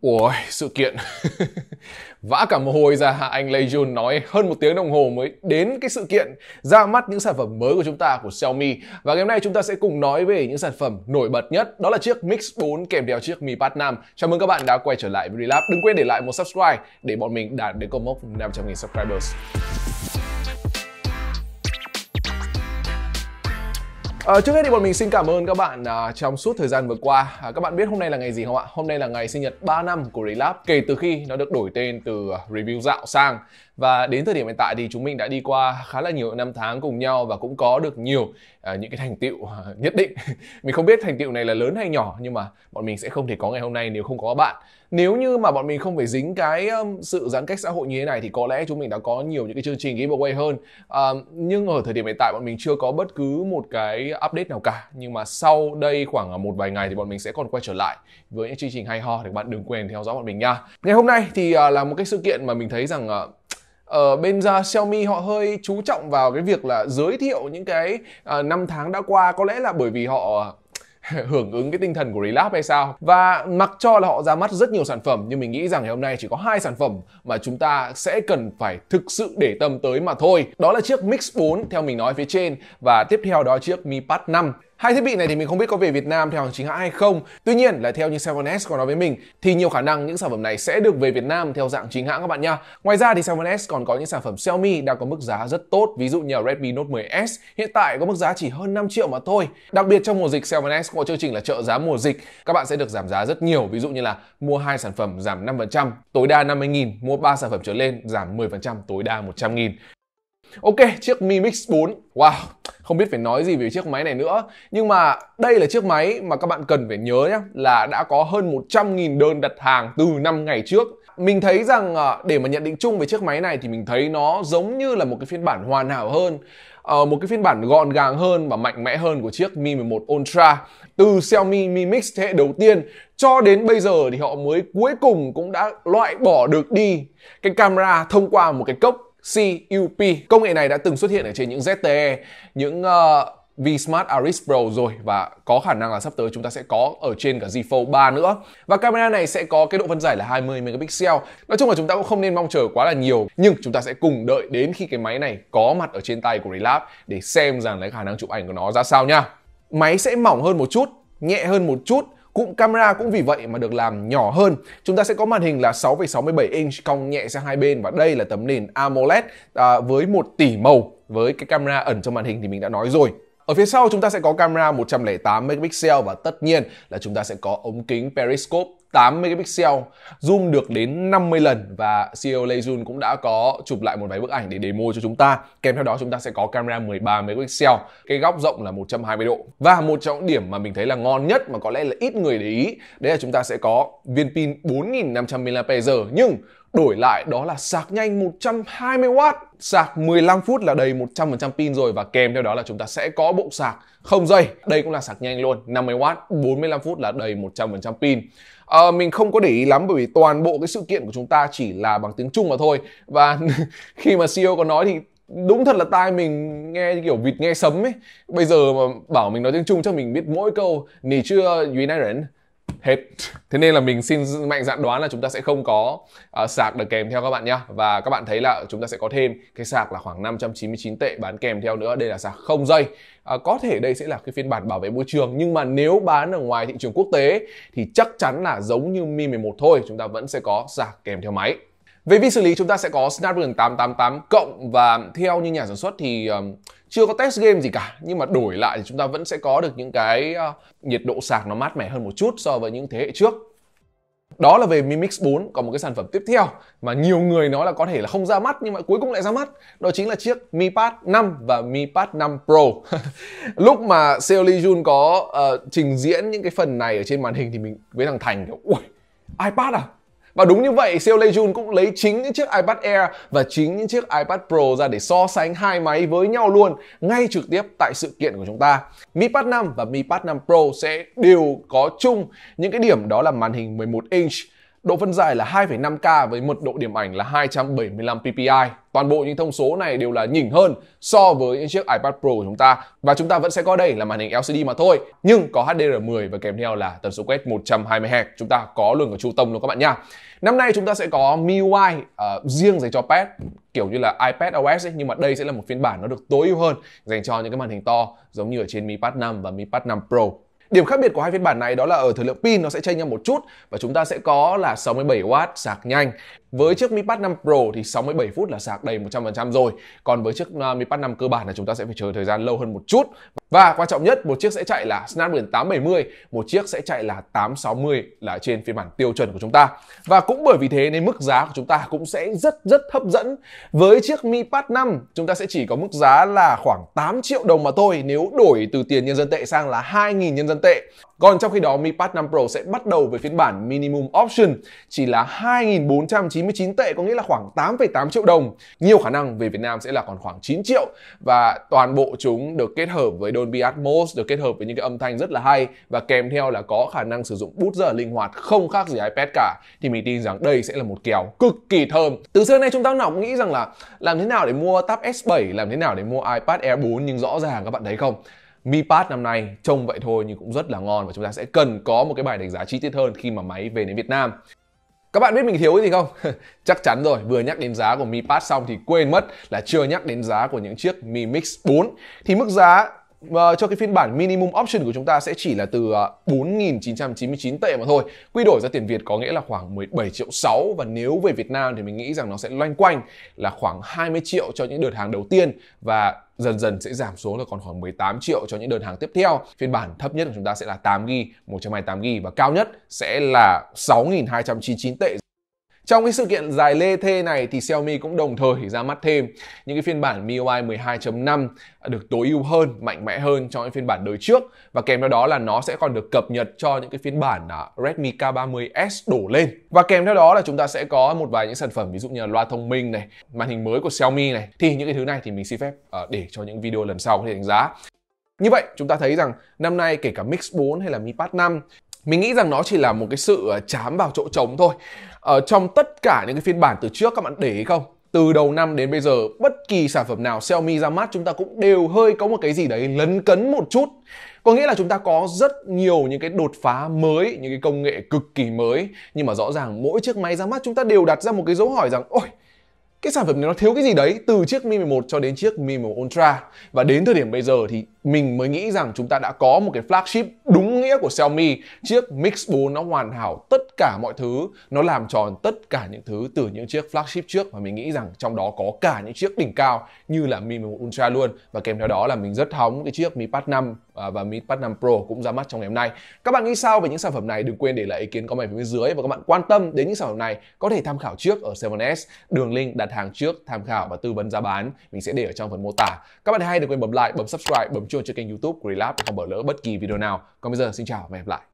Ủa, sự kiện Vã cả mồ hôi ra anh Lei Jun nói hơn một tiếng đồng hồ mới đến cái sự kiện ra mắt những sản phẩm mới của chúng ta của Xiaomi Và ngày hôm nay chúng ta sẽ cùng nói về những sản phẩm nổi bật nhất Đó là chiếc Mix 4 kèm theo chiếc Mi Pad 5 Chào mừng các bạn đã quay trở lại với Relab Đừng quên để lại một subscribe để bọn mình đạt đến con mốc 500.000 subscribers À, trước hết thì bọn mình xin cảm ơn các bạn à, trong suốt thời gian vừa qua. À, các bạn biết hôm nay là ngày gì không ạ? Hôm nay là ngày sinh nhật 3 năm của Relab kể từ khi nó được đổi tên từ à, Review Dạo sang. Và đến thời điểm hiện tại thì chúng mình đã đi qua khá là nhiều năm tháng cùng nhau và cũng có được nhiều à, những cái thành tựu à, nhất định. mình không biết thành tựu này là lớn hay nhỏ nhưng mà bọn mình sẽ không thể có ngày hôm nay nếu không có các bạn nếu như mà bọn mình không phải dính cái um, sự giãn cách xã hội như thế này thì có lẽ chúng mình đã có nhiều những cái chương trình giveaway hơn um, nhưng ở thời điểm hiện tại bọn mình chưa có bất cứ một cái update nào cả nhưng mà sau đây khoảng ờ, một vài ngày thì bọn mình sẽ còn quay trở lại với những chương trình hay ho thì bạn đừng quên theo dõi bọn mình nha ngày hôm nay thì uh, là một cái sự kiện mà mình thấy rằng uh, ờ, ở bên uh, Xiaomi họ hơi chú trọng vào cái việc là giới thiệu những cái uh, năm tháng đã qua có lẽ là bởi vì họ hưởng ứng cái tinh thần của Relab hay sao và mặc cho là họ ra mắt rất nhiều sản phẩm nhưng mình nghĩ rằng ngày hôm nay chỉ có hai sản phẩm mà chúng ta sẽ cần phải thực sự để tâm tới mà thôi đó là chiếc Mix 4 theo mình nói phía trên và tiếp theo đó chiếc Mi Pad 5 Hai thiết bị này thì mình không biết có về Việt Nam theo hàng chính hãng hay không. Tuy nhiên là theo như 7S còn nói với mình thì nhiều khả năng những sản phẩm này sẽ được về Việt Nam theo dạng chính hãng các bạn nha. Ngoài ra thì 7S còn có những sản phẩm Xiaomi đang có mức giá rất tốt, ví dụ như Redmi Note 10S hiện tại có mức giá chỉ hơn 5 triệu mà thôi. Đặc biệt trong mùa dịch 7S có chương trình là trợ giá mùa dịch, các bạn sẽ được giảm giá rất nhiều, ví dụ như là mua hai sản phẩm giảm 5%, tối đa 50.000, mua 3 sản phẩm trở lên giảm 10% tối đa 100.000. Ok, chiếc Mi Mix 4. Wow, không biết phải nói gì về chiếc máy này nữa. Nhưng mà đây là chiếc máy mà các bạn cần phải nhớ nhé là đã có hơn 100.000 đơn đặt hàng từ 5 ngày trước. Mình thấy rằng à, để mà nhận định chung về chiếc máy này thì mình thấy nó giống như là một cái phiên bản hoàn hảo hơn ờ, một cái phiên bản gọn gàng hơn và mạnh mẽ hơn của chiếc Mi 11 Ultra từ Xiaomi Mi Mix thế hệ đầu tiên cho đến bây giờ thì họ mới cuối cùng cũng đã loại bỏ được đi cái camera thông qua một cái cốc CUP. Công nghệ này đã từng xuất hiện ở trên những ZTE, những uh, ờ, V-Smart Aris Pro rồi và có khả năng là sắp tới chúng ta sẽ có ở trên cả Z Fold 3 nữa. Và camera này sẽ có cái độ phân giải là 20 megapixel. Nói chung là chúng ta cũng không nên mong chờ quá là nhiều, nhưng chúng ta sẽ cùng đợi đến khi cái máy này có mặt ở trên tay của Relab để xem rằng cái khả năng chụp ảnh của nó ra sao nha. Máy sẽ mỏng hơn một chút, nhẹ hơn một chút Cụm camera cũng vì vậy mà được làm nhỏ hơn. Chúng ta sẽ có màn hình là 6,67 inch cong nhẹ sang hai bên và đây là tấm nền AMOLED à, với một tỷ màu với cái camera ẩn trong màn hình thì mình đã nói rồi. Ở phía sau chúng ta sẽ có camera 108 megapixel và tất nhiên là chúng ta sẽ có ống kính periscope 8 megapixel zoom được đến 50 lần và CEO Lei Jun cũng đã có chụp lại một vài bức ảnh để demo cho chúng ta. Kèm theo đó chúng ta sẽ có camera 13 megapixel, cái góc rộng là 120 độ. Và một trong điểm mà mình thấy là ngon nhất mà có lẽ là ít người để ý, đấy là chúng ta sẽ có viên pin 4500 mAh nhưng Đổi lại đó là sạc nhanh 120W, sạc 15 phút là đầy 100% pin rồi và kèm theo đó là chúng ta sẽ có bộ sạc không dây. Đây cũng là sạc nhanh luôn, 50W, 45 phút là đầy 100% pin. À, mình không có để ý lắm bởi vì toàn bộ cái sự kiện của chúng ta chỉ là bằng tiếng Trung mà thôi. Và khi mà CEO có nói thì đúng thật là tai mình nghe kiểu vịt nghe sấm ấy bây giờ mà bảo mình nói tiếng trung chắc mình biết mỗi câu nỉ chưa duy hết thế nên là mình xin mạnh dạn đoán là chúng ta sẽ không có uh, sạc được kèm theo các bạn nhá và các bạn thấy là chúng ta sẽ có thêm cái sạc là khoảng 599 tệ bán kèm theo nữa đây là sạc không dây uh, có thể đây sẽ là cái phiên bản bảo vệ môi trường nhưng mà nếu bán ở ngoài thị trường quốc tế thì chắc chắn là giống như Mi 11 thôi chúng ta vẫn sẽ có sạc kèm theo máy về vi xử lý chúng ta sẽ có Snapdragon 888 cộng và theo như nhà sản xuất thì um, chưa có test game gì cả nhưng mà đổi lại thì chúng ta vẫn sẽ có được những cái uh, nhiệt độ sạc nó mát mẻ hơn một chút so với những thế hệ trước. Đó là về Mi Mix 4, còn một cái sản phẩm tiếp theo mà nhiều người nói là có thể là không ra mắt nhưng mà cuối cùng lại ra mắt, đó chính là chiếc Mi Pad 5 và Mi Pad 5 Pro. Lúc mà Seo Lee Jun có uh, trình diễn những cái phần này ở trên màn hình thì mình với thằng Thành kiểu ui iPad à? Và đúng như vậy, CEO Lei Jun cũng lấy chính những chiếc iPad Air và chính những chiếc iPad Pro ra để so sánh hai máy với nhau luôn ngay trực tiếp tại sự kiện của chúng ta. Mi Pad 5 và Mi Pad 5 Pro sẽ đều có chung những cái điểm đó là màn hình 11 inch Độ phân giải là 2,5K với mật độ điểm ảnh là 275 ppi. Toàn bộ những thông số này đều là nhỉnh hơn so với những chiếc iPad Pro của chúng ta và chúng ta vẫn sẽ có đây là màn hình LCD mà thôi. Nhưng có HDR10 và kèm theo là tần số quét 120 Hz. Chúng ta có luôn cả chu tâm luôn các bạn nha. Năm nay chúng ta sẽ có MIUI uh, ờ, riêng dành cho pad kiểu như là iPad OS ấy, nhưng mà đây sẽ là một phiên bản nó được tối ưu hơn dành cho những cái màn hình to giống như ở trên Mi Pad 5 và Mi Pad 5 Pro. Điểm khác biệt của hai phiên bản này đó là ở thời lượng pin nó sẽ chênh nhau một chút và chúng ta sẽ có là 67W sạc nhanh với chiếc Mi Pad 5 Pro thì 67 phút là sạc đầy 100% rồi. Còn với chiếc à, Mi Pad 5 cơ bản là chúng ta sẽ phải chờ thời gian lâu hơn một chút. Và quan trọng nhất, một chiếc sẽ chạy là Snapdragon 870, một chiếc sẽ chạy là 860 là trên phiên bản tiêu chuẩn của chúng ta. Và cũng bởi vì thế nên mức giá của chúng ta cũng sẽ rất rất hấp dẫn. Với chiếc Mi Pad 5, chúng ta sẽ chỉ có mức giá là khoảng 8 triệu đồng mà thôi nếu đổi từ tiền nhân dân tệ sang là 2.000 nhân dân tệ. Còn trong khi đó Mi Pad 5 Pro sẽ bắt đầu với phiên bản Minimum Option chỉ là 2.490 99 tệ có nghĩa là khoảng 8,8 triệu đồng. Nhiều khả năng về Việt Nam sẽ là còn khoảng 9 triệu và toàn bộ chúng được kết hợp với Dolby Atmos, được kết hợp với những cái âm thanh rất là hay và kèm theo là có khả năng sử dụng bút giờ linh hoạt không khác gì iPad cả thì mình tin rằng đây sẽ là một kèo cực kỳ thơm. Từ xưa nay chúng ta nào cũng nghĩ rằng là làm thế nào để mua Tab S7, làm thế nào để mua iPad Air 4 nhưng rõ ràng các bạn thấy không? Mi Pad năm nay trông vậy thôi nhưng cũng rất là ngon và chúng ta sẽ cần có một cái bài đánh giá chi tiết hơn khi mà máy về đến Việt Nam. Các bạn biết mình thiếu cái gì không? Chắc chắn rồi, vừa nhắc đến giá của Mi Pad xong thì quên mất là chưa nhắc đến giá của những chiếc Mi Mix 4 thì mức giá Ờ, cho cái phiên bản minimum option của chúng ta sẽ chỉ là từ uh, ờ, 4.999 tệ mà thôi. Quy đổi ra tiền Việt có nghĩa là khoảng 17 triệu 6 và nếu về Việt Nam thì mình nghĩ rằng nó sẽ loanh quanh là khoảng 20 triệu cho những đợt hàng đầu tiên và dần dần sẽ giảm xuống là còn khoảng 18 triệu cho những đơn hàng tiếp theo. Phiên bản thấp nhất của chúng ta sẽ là 8GB, 128GB và cao nhất sẽ là 6.299 tệ trong cái sự kiện dài lê thê này thì Xiaomi cũng đồng thời ra mắt thêm những cái phiên bản MIUI 12.5 được tối ưu hơn, mạnh mẽ hơn trong những phiên bản đời trước và kèm theo đó là nó sẽ còn được cập nhật cho những cái phiên bản à, Redmi K30s đổ lên. Và kèm theo đó là chúng ta sẽ có một vài những sản phẩm ví dụ như là loa thông minh này, màn hình mới của Xiaomi này. Thì những cái thứ này thì mình xin phép à, để cho những video lần sau có thể đánh giá. Như vậy chúng ta thấy rằng năm nay kể cả Mix 4 hay là Mi Pad 5 mình nghĩ rằng nó chỉ là một cái sự à, chám vào chỗ trống thôi ở ờ, trong tất cả những cái phiên bản từ trước các bạn để ý không từ đầu năm đến bây giờ bất kỳ sản phẩm nào Xiaomi ra mắt chúng ta cũng đều hơi có một cái gì đấy lấn cấn một chút có nghĩa là chúng ta có rất nhiều những cái đột phá mới những cái công nghệ cực kỳ mới nhưng mà rõ ràng mỗi chiếc máy ra mắt chúng ta đều đặt ra một cái dấu hỏi rằng ôi cái sản phẩm này nó thiếu cái gì đấy từ chiếc Mi 11 cho đến chiếc Mi 11 Ultra và đến thời điểm bây giờ thì mình mới nghĩ rằng chúng ta đã có một cái flagship đúng nghĩa của Xiaomi, chiếc Mix 4 nó hoàn hảo tất cả mọi thứ, nó làm tròn tất cả những thứ từ những chiếc flagship trước và mình nghĩ rằng trong đó có cả những chiếc đỉnh cao như là Mi 11 Ultra luôn và kèm theo đó là mình rất hóng cái chiếc Mi Pad 5 À, và Mi Pad 5 Pro cũng ra mắt trong ngày hôm nay. Các bạn nghĩ sao về những sản phẩm này? Đừng quên để lại ý kiến comment phía dưới và các bạn quan tâm đến những sản phẩm này có thể tham khảo trước ở 7S, đường link đặt hàng trước, tham khảo và tư vấn giá bán mình sẽ để ở trong phần mô tả. Các bạn hãy đừng quên bấm like, bấm subscribe, bấm chuông cho kênh YouTube của để không bỏ lỡ bất kỳ video nào. Còn bây giờ xin chào và hẹn gặp lại.